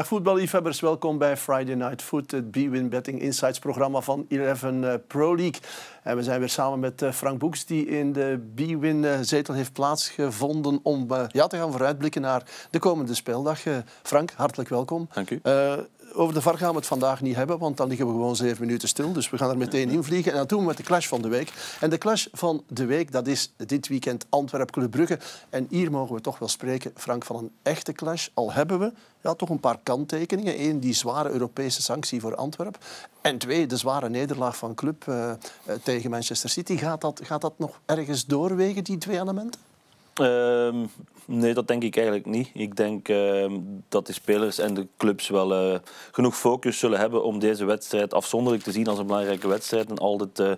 Dag voetballiefhebbers, welkom bij Friday Night Foot, het B-Win Betting Insights programma van 11 eh, Pro League. En we zijn weer samen met eh, Frank Boeks, die in de B-Win eh, zetel heeft plaatsgevonden om ja, te gaan vooruitblikken naar de komende speeldag. Frank, hartelijk welkom. Dank u over de VAR gaan we het vandaag niet hebben, want dan liggen we gewoon zeven minuten stil. Dus we gaan er meteen in vliegen En dan doen we met de clash van de week. En de clash van de week, dat is dit weekend Antwerp-Club Brugge. En hier mogen we toch wel spreken, Frank, van een echte clash. Al hebben we ja, toch een paar kanttekeningen. Eén, die zware Europese sanctie voor Antwerpen. En twee, de zware nederlaag van Club eh, eh, tegen Manchester City. Gaat dat, gaat dat nog ergens doorwegen, die twee elementen? Ehm, nee, dat denk ik eigenlijk niet. Ik denk ehm, dat de spelers en de clubs wel eh, genoeg focus zullen hebben om deze wedstrijd afzonderlijk te zien als een belangrijke wedstrijd. En al het eh,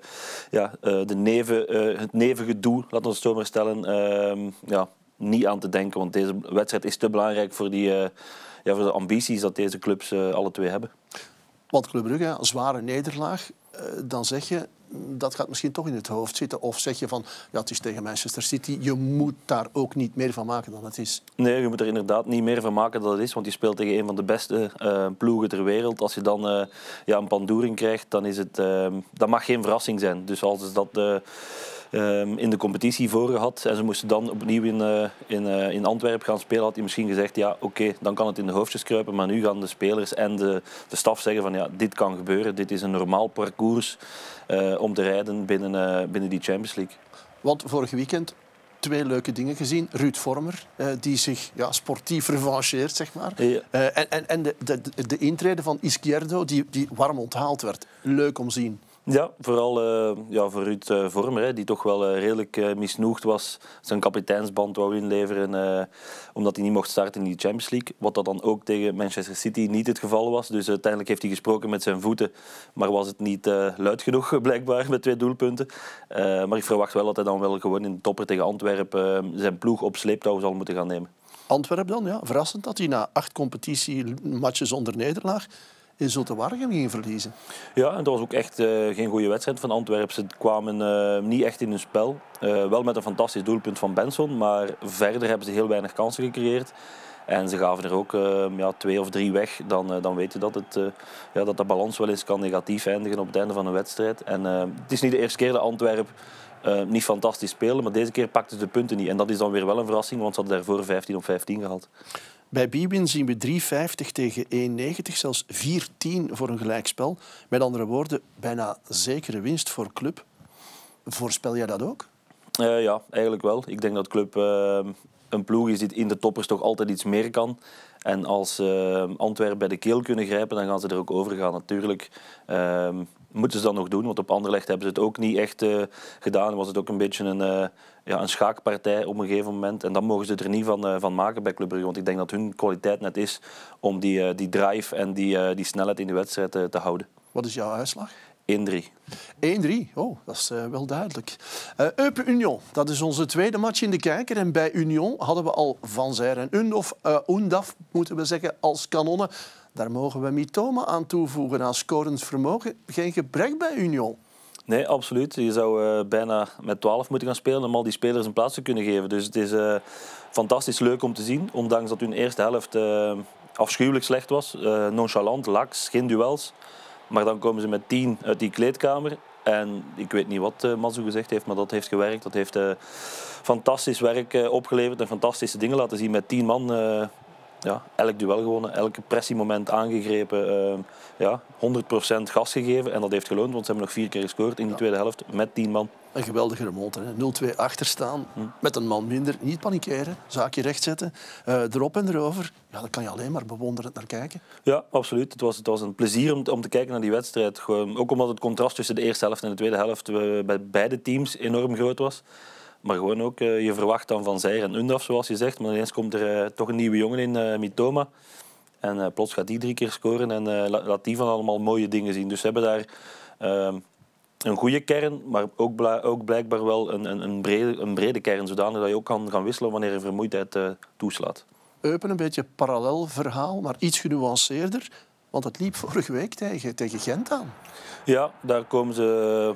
ja, eh, de neven, het nevengedoe, laten we het zo maar stellen, ehm, ja, niet aan te denken. Want deze wedstrijd is te belangrijk voor, die, ja, voor de ambities dat deze clubs alle twee hebben. Want Club Brugge, een zware nederlaag, dan zeg je dat gaat misschien toch in het hoofd zitten. Of zeg je van, ja, het is tegen Manchester City. Je moet daar ook niet meer van maken dan het is. Nee, je moet er inderdaad niet meer van maken dan het is. Want je speelt tegen een van de beste eh, ploegen ter wereld. Als je dan eh, ja, een pandoering krijgt, dan is het, uh, dat mag geen verrassing zijn. Dus als dat Ehm, in de competitie voor gehad. En ze moesten dan opnieuw in, eh, in, eh, in Antwerpen gaan spelen. Had hij misschien gezegd, ja oké, dan kan het in de hoofdjes kruipen. Maar nu gaan de spelers en de, de staf zeggen van ja, dit kan gebeuren. Dit is een normaal parcours eh, om te rijden binnen, binnen die Champions League. Want vorige weekend twee leuke dingen gezien. Ruud Vormer, die zich ja, sportief revancheert, zeg maar. en en, en de, de, de intrede van Izquierdo, die, die warm onthaald werd. Leuk om te zien. Ja, vooral eh, ja, voor Ruud uh, Vormer, hè, die toch wel eh, redelijk misnoegd was. Zijn kapiteinsband wou inleveren omdat hij niet mocht starten in die Champions League. Wat dat dan ook tegen Manchester City niet het geval was. Dus uiteindelijk heeft hij gesproken met zijn voeten, maar was het niet luid genoeg blijkbaar met twee doelpunten. maar ik verwacht wel dat hij dan wel gewoon in de topper tegen Antwerpen zijn ploeg op sleeptouw zal moeten gaan nemen. Antwerpen dan, ja. Verrassend dat hij na acht competitie matches onder nederlaag in Zultewaardigem ging verliezen. Ja, en dat was ook echt eh, geen goede wedstrijd van Antwerpen. Ze kwamen eh, niet echt in hun spel. Eh, wel met een fantastisch doelpunt van Benson, maar verder hebben ze heel weinig kansen gecreëerd. En ze gaven er ook ja, twee of drie weg. Dan, dan weet je dat, het, ja, dat de balans wel eens kan negatief eindigen op het einde van een wedstrijd. En het is niet de eerste keer dat Antwerpen niet fantastisch spelen, maar deze keer pakten ze de punten niet. En dat is dan weer wel een verrassing, want ze hadden daarvoor 15 op 15 gehad. Bij Bibin zien we 3,50 tegen 1,90, zelfs 4,10 voor een gelijkspel. Met andere woorden, bijna zekere winst voor club. Voorspel jij dat ook? Eh, ja, eigenlijk wel. Ik denk dat club eh, een ploeg is die in de toppers toch altijd iets meer kan. En als uh, Antwerpen bij de keel kunnen grijpen, dan gaan ze er ook over gaan. Natuurlijk, ehm, moeten ze dan nog doen, want op Anderlecht hebben ze het ook niet echt uh, gedaan. Was het ook een beetje een, eh, ja, een schaakpartij op een gegeven moment. En dan mogen ze er niet van, eh, van maken bij Club Brugge, want ik denk dat hun kwaliteit net is om die, die drive en die, die snelheid in de wedstrijd te houden. Wat is jouw uitslag? 1-3. 1-3, oh, dat is wel duidelijk. Uh, Eupen Union, dat is onze tweede match in de kijker. En bij Union hadden we al Van Zijr en Undof, uh, Undaf moeten we zeggen, als kanonnen. Daar mogen we Mitoma aan toevoegen aan scorend vermogen. Geen gebrek bij Union. Nee, absoluut. Je zou eh, bijna met 12 moeten gaan spelen om al die spelers een plaats te kunnen geven. Dus het is eh, fantastisch leuk om te zien. Ondanks dat hun eerste helft eh, afschuwelijk slecht was. nonchalant, laks, geen duels. Maar dan komen ze met 10 uit die kleedkamer. En ik weet niet wat uh, Mazou gezegd heeft, maar dat heeft gewerkt. Dat heeft fantastisch werk opgeleverd en fantastische dingen laten zien met tien man ja, elk duel gewonnen, elke pressiemoment aangegrepen. Ehm, ja, 100% gas gegeven en dat heeft geloond, want ze hebben nog vier keer gescoord in die tweede helft met tien man. Een geweldige remonte. 0-2 achterstaan, hm. met een man minder. Niet panikeren, zaakje rechtzetten, uh, erop en erover. Ja, daar kan je alleen maar bewonderend naar kijken. Ja, absoluut. Het was, het was een plezier om, om te kijken naar die wedstrijd. Gewoon, ook omdat het contrast tussen de eerste helft en de tweede helft eh, bij beide teams enorm groot was. Maar gewoon ook, eh, je verwacht dan van Zijer en Undaf, zoals je zegt. Maar ineens komt er eh, toch een nieuwe jongen in, eh, Mitoma. En plots gaat die drie keer scoren en laat die van allemaal mooie dingen zien. Dus ze hebben daar ehm, een goede kern, maar ook, ook blijkbaar wel een, een, brede, een brede kern. Zodanig dat je ook kan gaan wisselen wanneer er vermoeidheid toeslaat. Eupen, een beetje parallel verhaal, maar iets genuanceerder. Want het liep vorige week tegen, tegen Gent aan. Ja, daar komen ze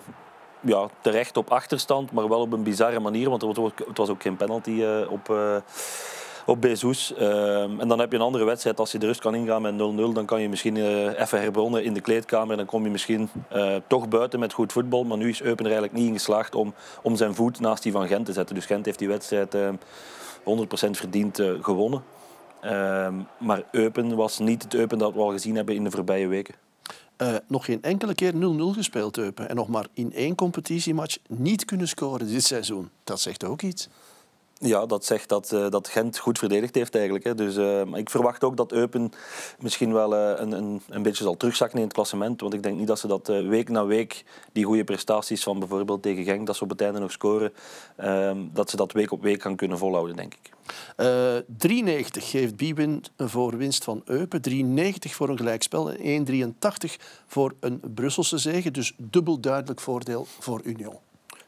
ja, terecht op achterstand, maar wel op een bizarre manier. Want het was ook geen penalty eh, op, eh, op Bezos. Ehm, en dan heb je een andere wedstrijd. Als je de rust kan ingaan met 0-0, dan kan je misschien eh, even herbronnen in de kleedkamer. en Dan kom je misschien toch buiten met goed voetbal. Maar nu is Eupen er eigenlijk niet in geslaagd om, om zijn voet naast die van Gent te zetten. Dus Gent heeft die wedstrijd 100% verdiend gewonnen. Ehm, maar Eupen was niet het Eupen dat we al gezien hebben in de voorbije weken. Eh, nog geen enkele keer 0-0 gespeeld hebben en nog maar in één competitiematch niet kunnen scoren dit seizoen. Dat zegt ook iets. Ja, dat zegt dat, eh, dat Gent goed verdedigd heeft eigenlijk. Hè. Dus eh, ik verwacht ook dat Eupen misschien wel eh, een, een, een, beetje zal terugzakken in het klassement. Want ik denk niet dat ze dat week na week, die goede prestaties van bijvoorbeeld tegen Genk, dat ze op het einde nog scoren, ehm, dat ze dat week op week gaan kunnen volhouden, denk ik. 93 geeft Biewen voor winst van Eupen, 3,90 voor een gelijkspel en 1,83 voor een Brusselse zege. Dus dubbel duidelijk voordeel voor Union.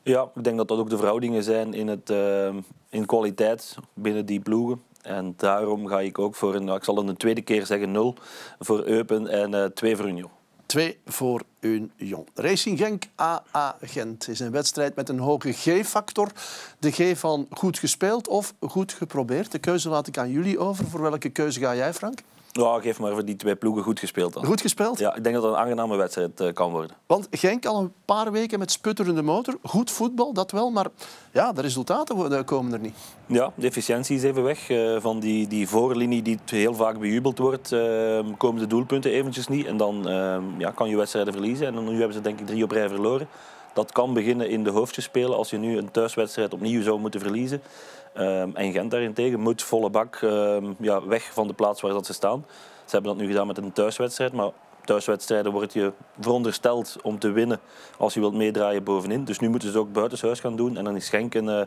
Ja, ik denk dat dat ook de verhoudingen zijn in, het, eh, in kwaliteit binnen die ploegen. En daarom ga ik ook voor, een, ik zal het een tweede keer zeggen, 0 voor Eupen en uh, eh, 2 voor Union. Twee voor Union. Racing Genk AA Gent is een wedstrijd met een hoge G-factor. De G van goed gespeeld of goed geprobeerd. De keuze laat ik aan jullie over. Voor welke keuze ga jij, Frank? Ja, geef maar voor die twee ploegen goed gespeeld dan. Goed gespeeld? Ja, ik denk dat het een aangename wedstrijd eh, kan worden. Want Genk al een paar weken met sputterende motor. Goed voetbal, dat wel. Maar ja, de resultaten eh, komen er niet. Ja, de efficiëntie is even weg. Eh, van die, die voorlinie die heel vaak bejubeld wordt, komen de doelpunten eventjes niet. En dan ja, kan je wedstrijden verliezen. En nu hebben ze denk ik drie op rij verloren dat kan beginnen in de hoofdjes spelen als je nu een thuiswedstrijd opnieuw zou moeten verliezen. Ehm, en Gent daarentegen moet volle bak ehm, ja, weg van de plaats waar dat ze staan. Ze hebben dat nu gedaan met een thuiswedstrijd, maar thuiswedstrijden wordt je verondersteld om te winnen als je wilt meedraaien bovenin. Dus nu moeten ze ook buitenshuis gaan doen. En dan is Genk een, eh,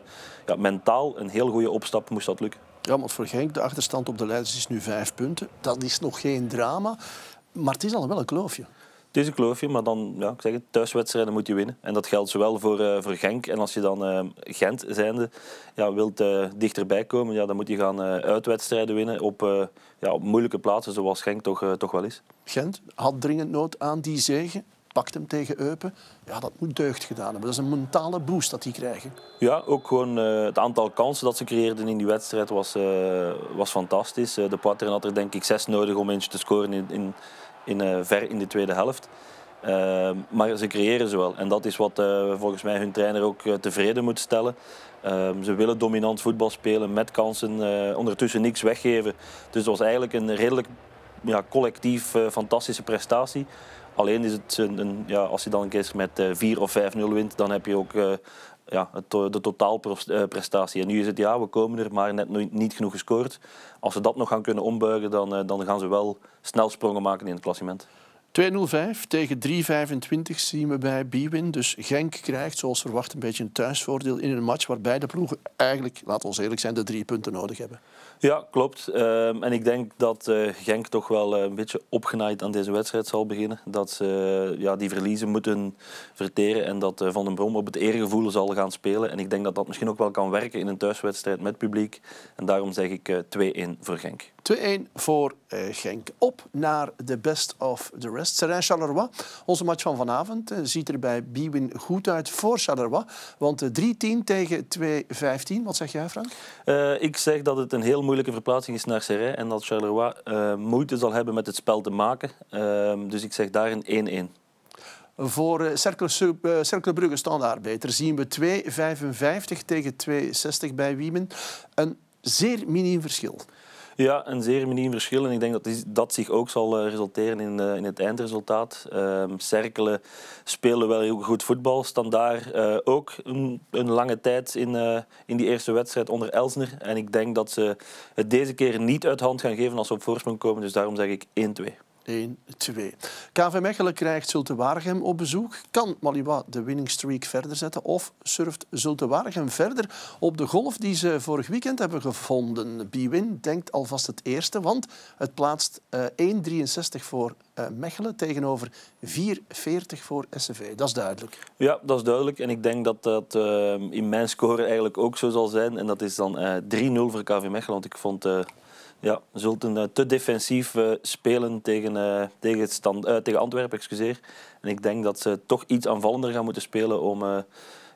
ja, mentaal een heel goede opstap, moest dat lukken. Ja, want voor Genk, de achterstand op de leiders is nu vijf punten. Dat is nog geen drama, maar het is al wel een kloofje. Het is een kloofje, maar dan, ja, ik zeg het, thuiswedstrijden moet je winnen. En dat geldt zowel voor, uh, voor Genk en als je dan uh, Gent zijnde ja, wilt eh, dichterbij komen, ja, dan moet je gaan uitwedstrijden winnen op, ja, op moeilijke plaatsen, zoals Genk toch, toch wel is. Gent had dringend nood aan die zegen pakt hem tegen Eupen. Ja, dat moet deugd gedaan hebben. Dat is een mentale boost dat die krijgen. Ja, ook gewoon het aantal kansen dat ze creëerden in die wedstrijd was, was fantastisch. de Poitin had er denk ik zes nodig om eentje te scoren in, in, in, eh, ver in de tweede helft. Ehm, maar ze creëren ze wel. En dat is wat eh, volgens mij hun trainer ook eh, tevreden moet stellen. Ehm, ze willen dominant voetbal spelen met kansen, ondertussen niks weggeven. Dus was eigenlijk een redelijk ja, collectief fantastische prestatie. Alleen is het een, ja, als je dan een keer met 4 eh, of 5-0 wint, dan heb je ook eh, ja, de totaalprestatie. Eh, en nu is het ja, we komen er, maar net niet genoeg gescoord. Als ze dat nog gaan kunnen ombuigen, dan, dan gaan ze wel snel sprongen maken in het klassement. 2 5 tegen 3-25 zien we bij Biwin. Dus Genk krijgt, zoals verwacht, een beetje een thuisvoordeel in een match waarbij de ploegen eigenlijk, laten we eerlijk zijn, de drie punten nodig hebben. Ja, klopt. Ehm, en ik denk dat eh, Genk toch wel eh, een beetje opgenaaid aan deze wedstrijd zal beginnen. Dat ze ja, die verliezen moeten verteren en dat eh, Van den Brom op het eergevoel zal gaan spelen. En ik denk dat dat misschien ook wel kan werken in een thuiswedstrijd met publiek. En daarom zeg ik 2-1 voor Genk. 2-1 voor Genk. Op naar de best of the rest. Serijn Charleroi, onze match van vanavond, ziet er bij Biwin goed uit voor Charleroi. Want 3-10 tegen 2-15. Wat zeg jij, Frank? ik zeg dat het een heel moeilijke verplaatsing is naar Serret en dat Charleroi eh, moeite zal hebben met het spel te maken. Ehm, dus ik zeg daar een 1-1. Voor eh, eh, Cercle Brugge standaard beter zien we 2,55 tegen 2,60 bij Wiemen. Een zeer miniem verschil. Ja, een zeer miniem verschil. En ik denk dat dat zich ook zal eh, resulteren in, eh, in het eindresultaat. Um, spelen wel heel goed voetbal. Standaar uh, ook een, een, lange tijd in, in die eerste wedstrijd onder Elsner. En ik denk dat ze het deze keer niet uit hand gaan geven als ze op voorsprong komen. Dus daarom zeg ik 1-2. 1-2. KV Mechelen krijgt Zulte Waregem op bezoek. Kan Maliwa de winning streak verder zetten of surft Zulte Waregem verder op de golf die ze vorig weekend hebben gevonden? B-Win denkt alvast het eerste, want het plaatst uh, eh, 1,63 voor eh, Mechelen tegenover 4,40 voor SCV. Dat is duidelijk. Ja, dat is duidelijk. En ik denk dat dat eh, in mijn score eigenlijk ook zo zal zijn. En dat is dan 3-0 voor KV Mechelen, want ik vond ja, zullen een eh, te defensief eh, spelen tegen, eh, tegen, tegen Antwerpen. Excuseer. En ik denk dat ze toch iets aanvallender gaan moeten spelen om,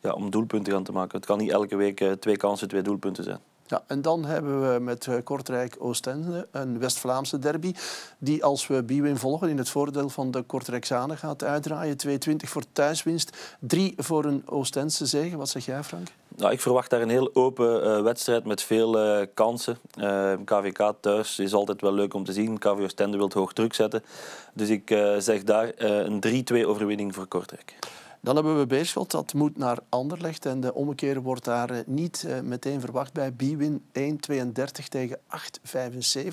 ja, om doelpunten gaan te maken. Het kan niet elke week twee kansen, twee doelpunten zijn. Ja, en dan hebben we met eh, Kortrijk-Oostende een West-Vlaamse derby. Die als we Biwin volgen in het voordeel van de Kortrijk-Zanen gaat uitdraaien. 2-20 voor thuiswinst, 3 voor een Oostendse zege. Wat zeg jij Frank? Nou, ik verwacht daar een heel open eh, wedstrijd met veel eh, kansen. KVK thuis is altijd wel leuk om te zien. KV Oostende wil hoog druk zetten. Dus ik zeg daar een 3-2 overwinning voor Kortrijk. Dan hebben we Beerschot, dat moet naar Anderlecht. En de ommekeer wordt daar eh, niet eh, meteen verwacht bij. Biwin 1,32 tegen 8,75.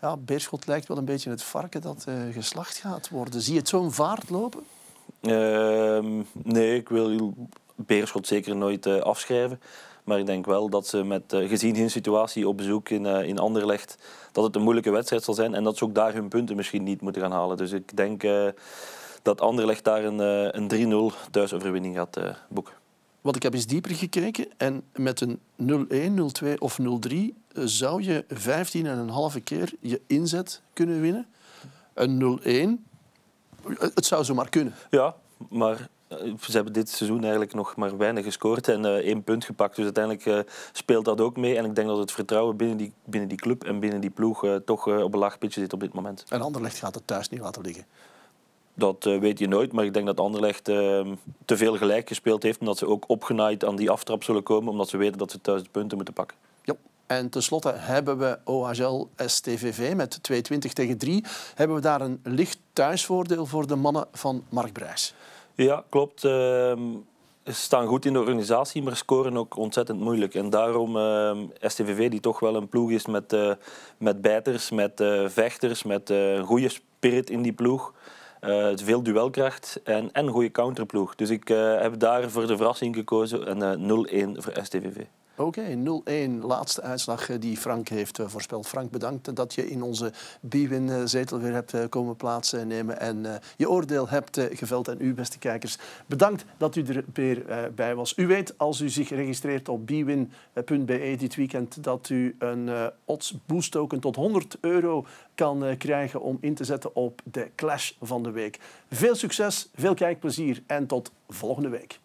Ja, Beerschot lijkt wel een beetje het varken dat eh, geslacht gaat worden. Zie je het zo'n vaart lopen? Ehm, nee, ik wil Beerschot zeker nooit afschrijven. Maar ik denk wel dat ze met, gezien hun situatie op bezoek in, in Anderlecht, dat het een moeilijke wedstrijd zal zijn. En dat ze ook daar hun punten misschien niet moeten gaan halen. Dus ik denk dat Anderlecht daar een, eh, een 3-0 thuisoverwinning gaat eh, boeken. Want ik heb eens dieper gekeken en met een 0-1, 0-2 of 0-3 eh, zou je 15,5 keer je inzet kunnen winnen. Een 0-1, het zou zomaar kunnen. Ja, maar ze hebben dit seizoen eigenlijk nog maar weinig gescoord en één punt gepakt. Dus uiteindelijk speelt dat ook mee. En ik denk dat het vertrouwen binnen die, binnen die club en binnen die ploeg toch op een laag pitje zit op dit moment. En Anderlecht gaat het thuis niet laten liggen. Dat eh, weet je nooit, maar ik denk dat Anderlecht ehm, te veel gelijk gespeeld heeft. En dat ze ook opgenaaid aan die aftrap zullen komen, omdat ze weten dat ze thuis de punten moeten pakken. Ja. En tenslotte hebben we OHL STVV met 2-20 tegen 3. Hebben we daar een licht thuisvoordeel voor de mannen van Mark Brijs? Ja, klopt. Ehm, ze staan goed in de organisatie, maar scoren ook ontzettend moeilijk. En daarom uh, ehm, STVV, die toch wel een ploeg is met, uh, met bijters, met eh, vechters, met een goede spirit in die ploeg. Eh, veel duelkracht en, en goede counterploeg. Dus ik eh, heb daar voor de verrassing gekozen en 0-1 eh, voor STVV. Oké, 0-1, laatste uitslag eh, die Frank heeft eh, voorspeld. Frank, bedankt dat je in onze Bwin-zetel weer hebt eh, komen plaatsnemen en je oordeel hebt geveld. En u, beste kijkers, bedankt dat u er weer bij was. U weet, als u zich registreert op bwin.be dit weekend, dat u een odds boost token tot 100 euro kan krijgen om in te zetten op de clash van de week. Veel succes, veel kijkplezier en tot volgende week.